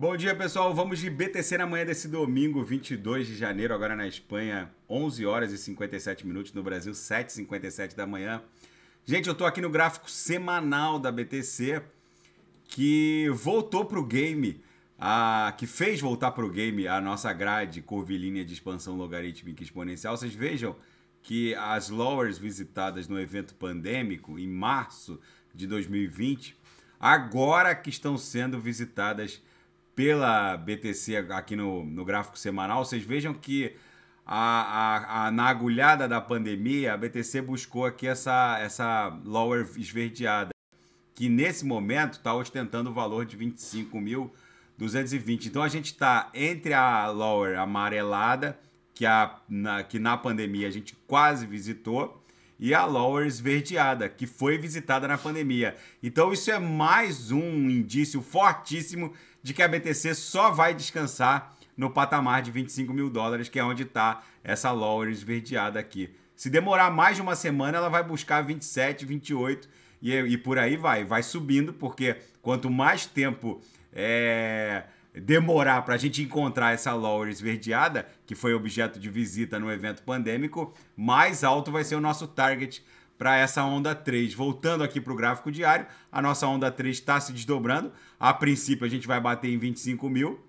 Bom dia, pessoal. Vamos de BTC na manhã desse domingo, 22 de janeiro, agora na Espanha, 11 horas e 57 minutos, no Brasil, 7h57 da manhã. Gente, eu tô aqui no gráfico semanal da BTC, que voltou pro game, a, que fez voltar pro game a nossa grade curvilínea de expansão logarítmica exponencial. Vocês vejam que as lowers visitadas no evento pandêmico, em março de 2020, agora que estão sendo visitadas pela BTC aqui no, no gráfico semanal, vocês vejam que a, a, a, na agulhada da pandemia, a BTC buscou aqui essa, essa lower esverdeada, que nesse momento está ostentando o valor de 25.220. Então a gente está entre a lower amarelada, que, a, na, que na pandemia a gente quase visitou, e a Lower Esverdeada, que foi visitada na pandemia. Então isso é mais um indício fortíssimo de que a BTC só vai descansar no patamar de 25 mil dólares, que é onde está essa Lower Esverdeada aqui. Se demorar mais de uma semana, ela vai buscar 27, 28 e, e por aí vai. Vai subindo, porque quanto mais tempo é, demorar para a gente encontrar essa Laura esverdeada, que foi objeto de visita no evento pandêmico, mais alto vai ser o nosso target para essa onda 3. Voltando aqui para o gráfico diário, a nossa onda 3 está se desdobrando. A princípio, a gente vai bater em 25 mil,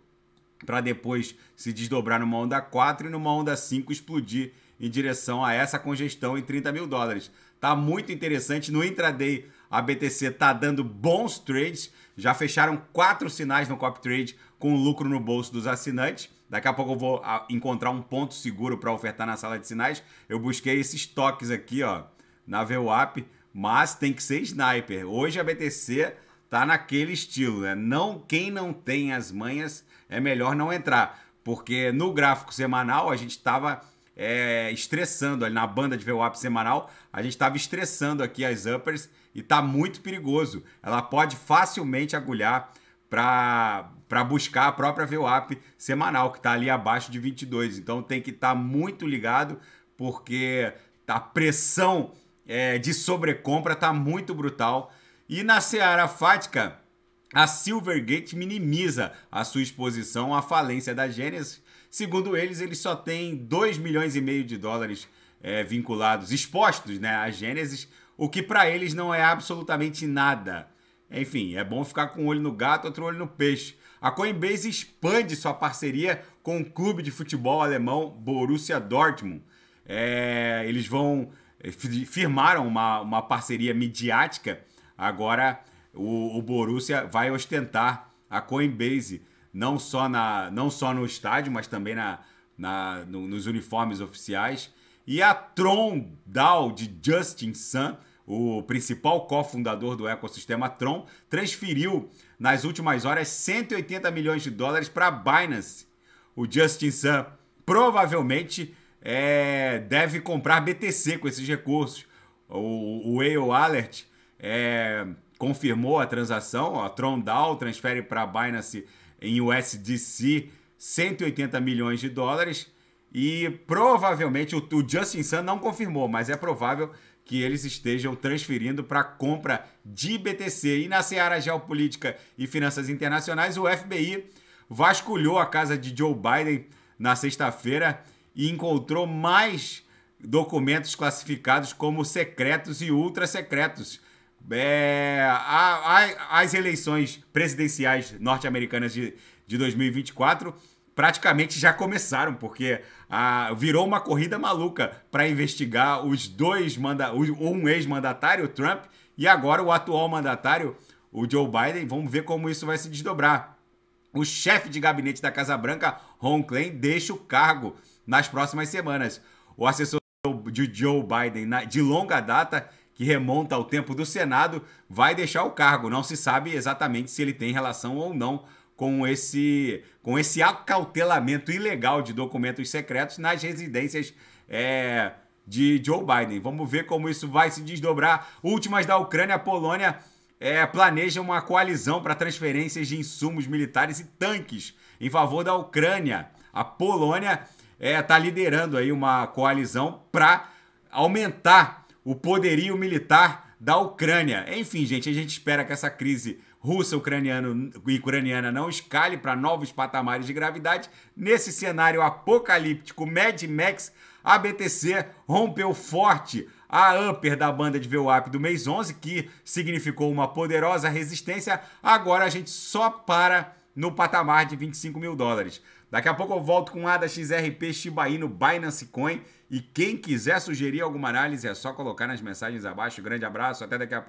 para depois se desdobrar numa onda 4 e numa onda 5 explodir em direção a essa congestão em 30 mil dólares. Tá muito interessante. No intraday, a BTC está dando bons trades, já fecharam quatro sinais no Cop Trade com lucro no bolso dos assinantes. Daqui a pouco eu vou ah, encontrar um ponto seguro para ofertar na sala de sinais. Eu busquei esses toques aqui, ó, na VWAP, mas tem que ser sniper. Hoje a BTC tá naquele estilo, né? Não quem não tem as manhas é melhor não entrar, porque no gráfico semanal a gente estava é, estressando ali na banda de VWAP semanal. A gente estava estressando aqui as uppers e tá muito perigoso. Ela pode facilmente agulhar para buscar a própria VWAP semanal, que está ali abaixo de 22. Então tem que estar tá muito ligado, porque a pressão é, de sobrecompra está muito brutal. E na Seara Fática, a Silvergate minimiza a sua exposição à falência da Genesis. Segundo eles, eles só têm 2 milhões e meio de dólares é, vinculados, expostos né, à Genesis, o que para eles não é absolutamente nada. Enfim, é bom ficar com um olho no gato, outro olho no peixe. A Coinbase expande sua parceria com o clube de futebol alemão Borussia Dortmund. É, eles vão eh, firmaram uma, uma parceria midiática agora o, o Borussia vai ostentar a Coinbase, não só, na, não só no estádio, mas também na, na, no, nos uniformes oficiais. E a Tron DAO de Justin Sun, o principal cofundador do ecossistema Tron, transferiu nas últimas horas 180 milhões de dólares para a Binance. O Justin Sun provavelmente é, deve comprar BTC com esses recursos. O, o Whale Alert é, confirmou a transação. A Tron Dow transfere para a Binance em USDC 180 milhões de dólares. E provavelmente o, o Justin Sun não confirmou, mas é provável que eles estejam transferindo para compra de BTC. E na seara geopolítica e finanças internacionais, o FBI vasculhou a casa de Joe Biden na sexta-feira e encontrou mais documentos classificados como secretos e ultra secretos é, a, a, as eleições presidenciais norte-americanas de, de 2024 praticamente já começaram, porque ah, virou uma corrida maluca para investigar os dois manda um ex-mandatário, o Trump, e agora o atual mandatário, o Joe Biden. Vamos ver como isso vai se desdobrar. O chefe de gabinete da Casa Branca, Ron Klein, deixa o cargo nas próximas semanas. O assessor de Joe Biden, de longa data, que remonta ao tempo do Senado, vai deixar o cargo. Não se sabe exatamente se ele tem relação ou não com esse, com esse acautelamento ilegal de documentos secretos nas residências é, de Joe Biden. Vamos ver como isso vai se desdobrar. Últimas da Ucrânia, a Polônia é, planeja uma coalizão para transferências de insumos militares e tanques em favor da Ucrânia. A Polônia está é, tá liderando aí uma coalizão para aumentar o poderio militar da Ucrânia. Enfim, gente, a gente espera que essa crise russa e ucraniana não escale para novos patamares de gravidade. Nesse cenário apocalíptico, Mad Max, a BTC rompeu forte a upper da banda de VWAP do mês 11, que significou uma poderosa resistência. Agora a gente só para no patamar de 25 mil dólares. Daqui a pouco eu volto com a da XRP Shiba Inu Binance Coin e quem quiser sugerir alguma análise é só colocar nas mensagens abaixo. Grande abraço, até daqui a pouco.